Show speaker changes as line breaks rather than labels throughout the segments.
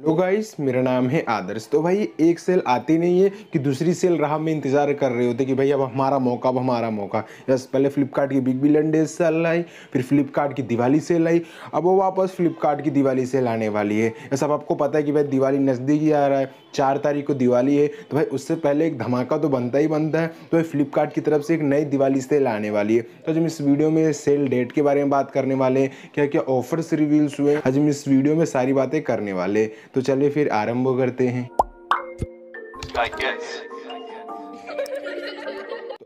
hello guys मेरा नाम है आदर्श तो भाई एक सेल आती नहीं है कि दूसरी सेल राह में इंतज़ार कर रहे होते कि भाई अब हमारा मौका अब हमारा मौका बस पहले फ्लिपकार्ट की बिग बिलियन डेज सेल आई फिर फ्लिपकार्ट की दिवाली सेल आई अब वो वापस फ्लिपकार्ट की दिवाली सेल आने वाली है ऐसा अब आपको पता है कि भाई दिवाली नज़दीक ही आ रहा है चार तारीख को दिवाली है तो भाई उससे पहले एक धमाका तो बनता ही बनता है तो भाई फ्लिपकार्ट की तरफ से एक नई दिवाली सेल आने वाली है तो हम इस वीडियो में सेल डेट के बारे में बात करने वाले हैं क्या क्या ऑफर्स रिवील्स हुए आज हम इस वीडियो में सारी बातें करने वाले तो चलिए फिर आरम्भ करते हैं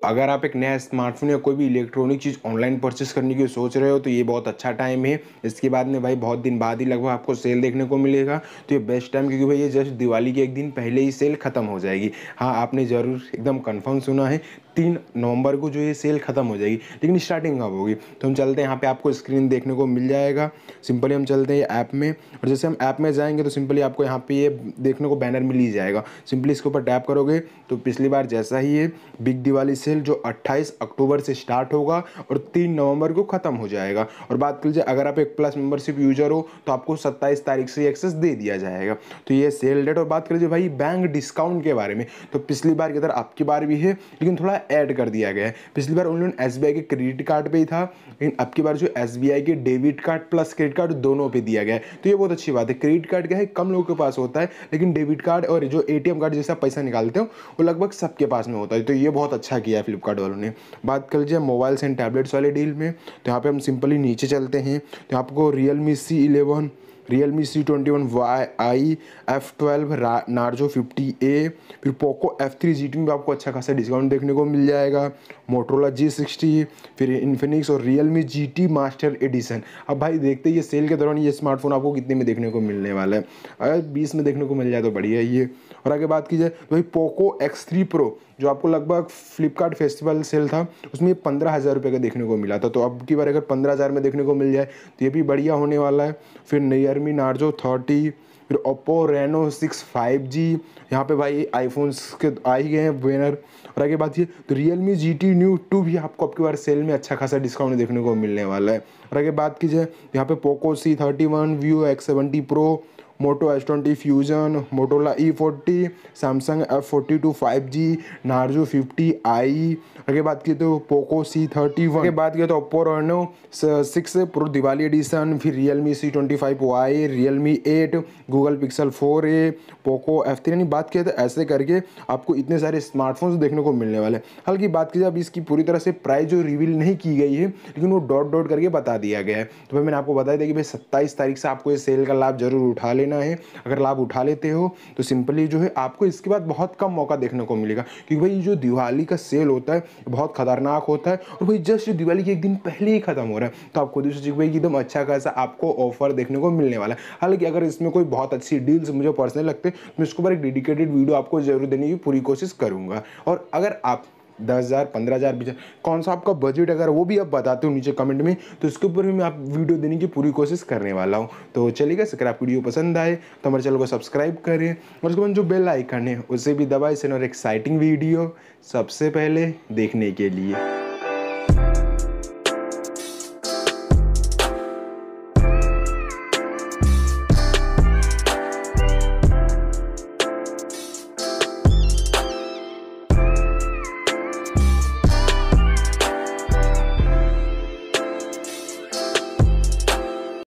अगर आप एक नया स्मार्टफोन या कोई भी इलेक्ट्रॉनिक चीज़ ऑनलाइन परचेस करने की सोच रहे हो तो ये बहुत अच्छा टाइम है इसके बाद में भाई बहुत दिन बाद ही लगभग आपको सेल देखने को मिलेगा तो ये बेस्ट टाइम क्योंकि भाई ये जस्ट दिवाली के एक दिन पहले ही सेल ख़त्म हो जाएगी हाँ आपने ज़रूर एकदम कन्फर्म सुना है तीन नवंबर को जो ये सेल ख़त्म हो जाएगी लेकिन स्टार्टिंग कब होगी तो हम चलते हैं यहाँ पे आपको स्क्रीन देखने को मिल जाएगा सिंपली हम चलते हैं ऐप में और जैसे हम ऐप में जाएंगे तो सिंपली आपको यहाँ पे ये देखने को बैनर मिल ही जाएगा सिंपली इसके ऊपर टैप करोगे तो पिछली बार जैसा ही ये बिग दिवाली सेल जो अट्ठाईस अक्टूबर से स्टार्ट होगा और तीन नवंबर को ख़त्म हो जाएगा और बात कर लीजिए अगर आप एक प्लस मेम्बरशिप यूजर हो तो आपको सत्ताईस तारीख से एक्सेस दे दिया जाएगा तो ये सेल डेट और बात कर लीजिए भाई बैंक डिस्काउंट के बारे में तो पिछली बार की तरह आपकी बार भी है लेकिन थोड़ा ऐड कर दिया गया है पिछली बार उन्होंने एस के क्रेडिट कार्ड पर ही था लेकिन अब की बार जो एस के debit card plus credit card दोनों पर दिया गया है तो ये बहुत अच्छी बात है क्रेडिट कार्ड क्या है कम लोगों के पास होता है लेकिन डेबिट कार्ड और जो ए कार्ड जैसा पैसा निकालते हो वो लगभग सबके पास में होता है तो ये बहुत अच्छा किया है फ्लिपकार्ट वालों ने बात कर लीजिए मोबाइल्स एंड टैबलेट्स वाले डील में तो यहाँ पे हम सिंपली नीचे चलते हैं तो आपको Realme C eleven Realme C twenty one Y I F twelve Narzo fifty A फिर Poco F three G T में आपको अच्छा खासा डिस्काउंट देखने को मिल जाएगा मोटरोला जी सिक्सटी फिर इन्फिनिक्स और Realme G T master edition अब भाई देखते ये सेल के दौरान ये स्मार्टफोन आपको कितने में देखने को मिलने वाला है अगर बीस में देखने को मिल जाए तो बढ़िया ये और आगे बात की जाए तो भाई पोको एक्स थ्री प्रो जो आपको लगभग फ्लिपकार्ट फेस्टिवल सेल था उसमें पंद्रह हज़ार रुपये का देखने को मिला था तो अब की बार अगर पंद्रह हज़ार में देखने को मिल जाए तो ये भी बढ़िया होने वाला है फिर नियरमी नार्जो थर्टी फिर Oppo Reno six five G यहाँ पर भाई आईफोन्स के आ ही गए हैं बैनर और आगे बात ये तो Realme G T neo two भी आपको अब की बार सेल में अच्छा खासा डिस्काउंट देखने को मिलने वाला है और आगे बात कीजिए यहाँ पे Poco C thirty one Vivo X seventy pro Moto edge twenty fusion Motorola E forty Samsung F forty two five G Narzo fifty I अगर बात की तो पोको सी थर्टी वन बात की तो Oppo Reno six pro Diwali edition फिर Realme C twenty five Y Realme eight Google Pixel four A Poco F three यानी बात किया तो ऐसे करके आपको इतने सारे स्मार्टफोन्स देखने को मिलने वाले हैं हालांकि बात की जाए अब इसकी पूरी तरह से प्राइस जो रिवील नहीं की गई है लेकिन वो डॉट डॉट करके बता दिया गया है तो भाई मैंने आपको बताया था कि भाई सत्ताईस तारीख से आपको ये सेल का लाभ जरूर उठा लें लेना है अगर लाभ उठा लेते हो तो सिंपली जो है आपको इसके बाद बहुत कम मौका देखने को मिलेगा क्योंकि भाई जो दिवाली का सेल होता है बहुत खतरनाक होता है और भाई जस्ट दिवाली के एक दिन पहले ही खत्म हो रहा है तो आप खुद ही सोचिए भाई एकदम अच्छा खासा आपको ऑफर देखने को मिलने वाला है हालांकि अगर इसमें कोई बहुत अच्छी डील्स मुझे पर्सनल लगते हैं तो मैं इसके ऊपर एक डेडिकेटेड वीडियो आपको जरूर देने की पूरी कोशिश करूँगा और अगर आप दस हज़ार पंद्रह हज़ार बीस कौन सा आपका बजट अगर वो भी आप बताते हो नीचे कमेंट में तो इसके ऊपर भी मैं आप वीडियो देने की पूरी कोशिश करने वाला हूँ तो चलिएगा अगर आप वीडियो पसंद आए तो हमारे चैनल को सब्सक्राइब करें और उसके बाद जो बेल आइकन है उसे भी दबाए और एक्साइटिंग वीडियो सबसे पहले देखने के लिए